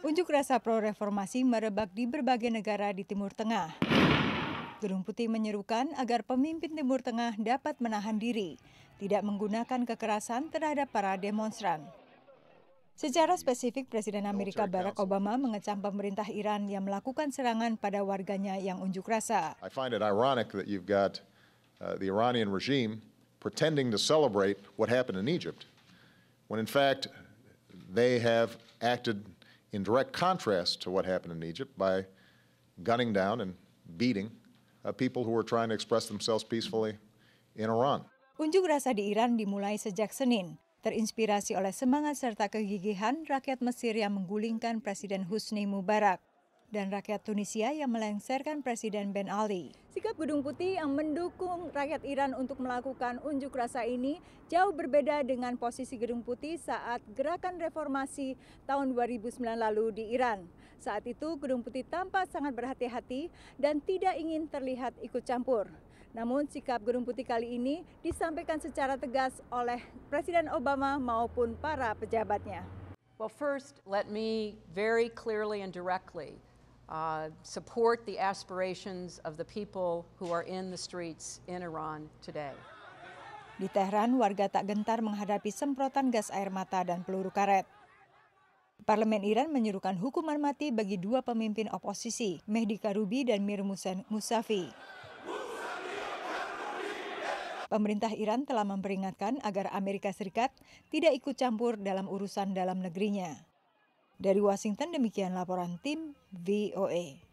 Unjuk rasa pro-reformasi merebak di berbagai negara di Timur Tengah. Gedung Putih menyerukan agar pemimpin Timur Tengah dapat menahan diri, tidak menggunakan kekerasan terhadap para demonstran. Secara spesifik, Presiden Amerika Barack Obama mengecam pemerintah Iran yang melakukan serangan pada warganya yang unjuk rasa. I find it ironic that you've got uh, the Iranian regime pretending to celebrate what happened in Egypt, when in fact they have acted in direct contrast to what happened in Egypt by gunning down and beating uh, people who were trying to express themselves peacefully in Iran. Unjuk rasa di Iran dimulai sejak Senin, terinspirasi oleh semangat serta kegigihan rakyat Mesir yang menggulingkan Presiden Husni Mubarak. dan rakyat Tunisia yang melengsarkan Presiden Ben Ali. Sikap Gedung Putih yang mendukung rakyat Iran untuk melakukan unjuk rasa ini jauh berbeda dengan posisi Gedung Putih saat gerakan reformasi tahun 2009 lalu di Iran. Saat itu Gedung Putih tampak sangat berhati-hati dan tidak ingin terlihat ikut campur. Namun sikap Gedung Putih kali ini disampaikan secara tegas oleh Presiden Obama maupun para pejabatnya. Well, first, let me very clearly and directly Uh, support the aspirations of the people who are in the streets in Iran today. Di Tehran, warga tak gentar menghadapi semprotan gas air mata dan peluru karet. Parlemen Iran menyerukan hukuman mati bagi dua pemimpin oposisi, Mehdi Karubi dan Mir Musafi. Pemerintah Iran telah memperingatkan agar Amerika Serikat tidak ikut campur dalam urusan dalam negerinya. Dari Washington demikian laporan tim VOA. E.